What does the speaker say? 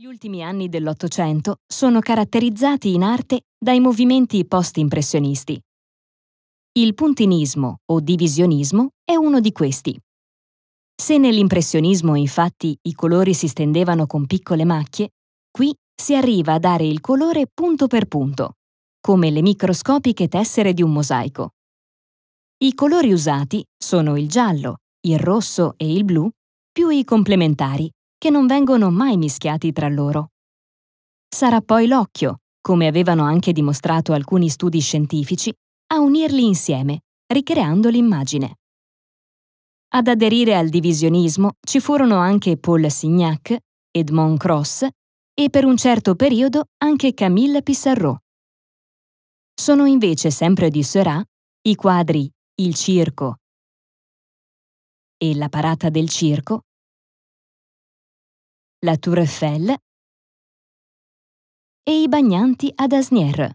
Gli ultimi anni dell'Ottocento sono caratterizzati in arte dai movimenti post-impressionisti. Il puntinismo o divisionismo è uno di questi. Se nell'impressionismo infatti i colori si stendevano con piccole macchie, qui si arriva a dare il colore punto per punto, come le microscopiche tessere di un mosaico. I colori usati sono il giallo, il rosso e il blu, più i complementari, che non vengono mai mischiati tra loro. Sarà poi l'occhio, come avevano anche dimostrato alcuni studi scientifici, a unirli insieme, ricreando l'immagine. Ad aderire al divisionismo ci furono anche Paul Signac, Edmond Cross e per un certo periodo anche Camille Pissarro. Sono invece sempre di Seurat i quadri Il circo e La parata del circo la Tour Eiffel e i bagnanti ad Asnières.